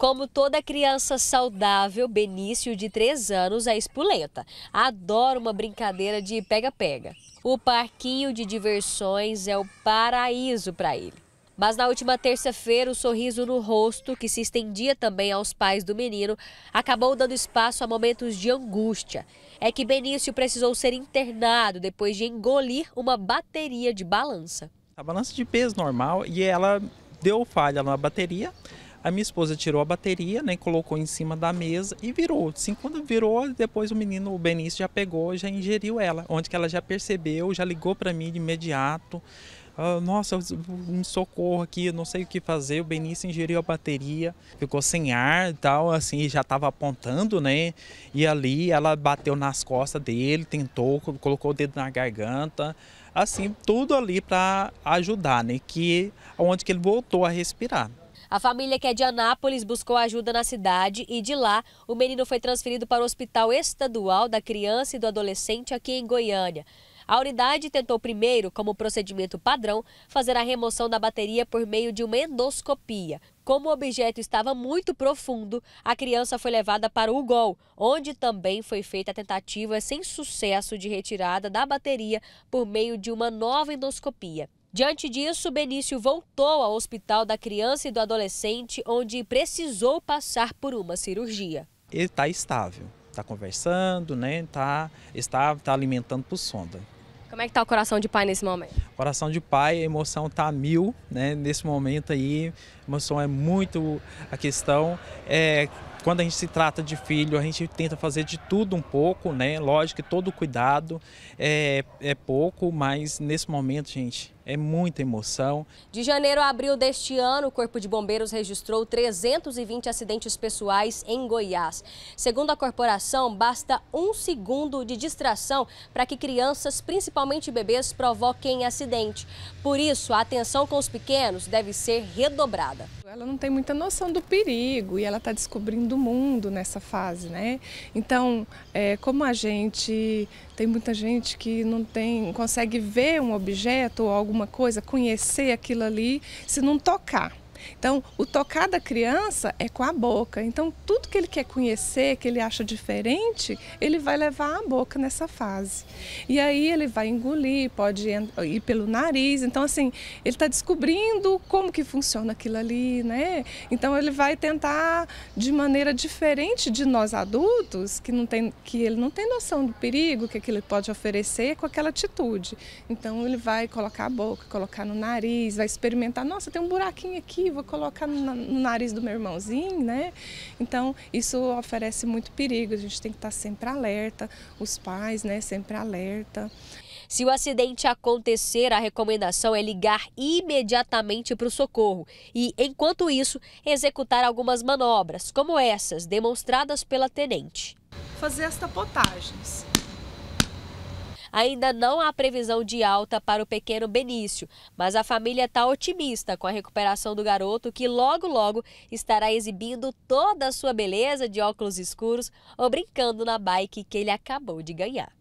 Como toda criança saudável, Benício, de 3 anos, é espuleta. Adora uma brincadeira de pega-pega. O parquinho de diversões é o paraíso para ele. Mas na última terça-feira, o sorriso no rosto, que se estendia também aos pais do menino, acabou dando espaço a momentos de angústia. É que Benício precisou ser internado depois de engolir uma bateria de balança. A balança de peso normal e ela deu falha na bateria. A minha esposa tirou a bateria, né, colocou em cima da mesa e virou. Assim, quando virou, depois o menino, o Benício, já pegou, já ingeriu ela, onde que ela já percebeu, já ligou para mim de imediato. Ah, nossa, me socorro aqui, não sei o que fazer. O Benício ingeriu a bateria, ficou sem ar e tal, assim, já estava apontando, né? E ali ela bateu nas costas dele, tentou, colocou o dedo na garganta assim, tudo ali para ajudar, né? Que onde que ele voltou a respirar. A família, que é de Anápolis, buscou ajuda na cidade e de lá o menino foi transferido para o Hospital Estadual da Criança e do Adolescente aqui em Goiânia. A unidade tentou primeiro, como procedimento padrão, fazer a remoção da bateria por meio de uma endoscopia. Como o objeto estava muito profundo, a criança foi levada para o UGOL, onde também foi feita a tentativa sem sucesso de retirada da bateria por meio de uma nova endoscopia. Diante disso, Benício voltou ao Hospital da Criança e do Adolescente, onde precisou passar por uma cirurgia. Ele está estável, está conversando, né? Tá está está alimentando por sonda. Como é que está o coração de pai nesse momento? Coração de pai, a emoção está mil, né? Nesse momento aí, a emoção é muito a questão é quando a gente se trata de filho, a gente tenta fazer de tudo um pouco, né? Lógico que todo cuidado é, é pouco, mas nesse momento, gente, é muita emoção. De janeiro a abril deste ano, o Corpo de Bombeiros registrou 320 acidentes pessoais em Goiás. Segundo a corporação, basta um segundo de distração para que crianças, principalmente bebês, provoquem acidente. Por isso, a atenção com os pequenos deve ser redobrada. Ela não tem muita noção do perigo e ela está descobrindo do mundo nessa fase, né? Então, é, como a gente tem muita gente que não tem, consegue ver um objeto ou alguma coisa, conhecer aquilo ali, se não tocar. Então, o tocar da criança é com a boca. Então, tudo que ele quer conhecer, que ele acha diferente, ele vai levar à boca nessa fase. E aí ele vai engolir, pode ir pelo nariz. Então, assim, ele está descobrindo como que funciona aquilo ali, né? Então, ele vai tentar de maneira diferente de nós adultos, que, não tem, que ele não tem noção do perigo que aquilo pode oferecer com aquela atitude. Então, ele vai colocar a boca, colocar no nariz, vai experimentar. Nossa, tem um buraquinho aqui, vou colocar no, no nariz do meu irmãozinho, né? Então, isso oferece muito perigo, a gente tem que estar sempre alerta, os pais, né, sempre alerta. Se o acidente acontecer, a recomendação é ligar imediatamente para o socorro e, enquanto isso, executar algumas manobras, como essas demonstradas pela tenente. Fazer as tapotagens ainda não há previsão de alta para o pequeno Benício, mas a família está otimista com a recuperação do garoto, que logo, logo estará exibindo toda a sua beleza de óculos escuros ou brincando na bike que ele acabou de ganhar.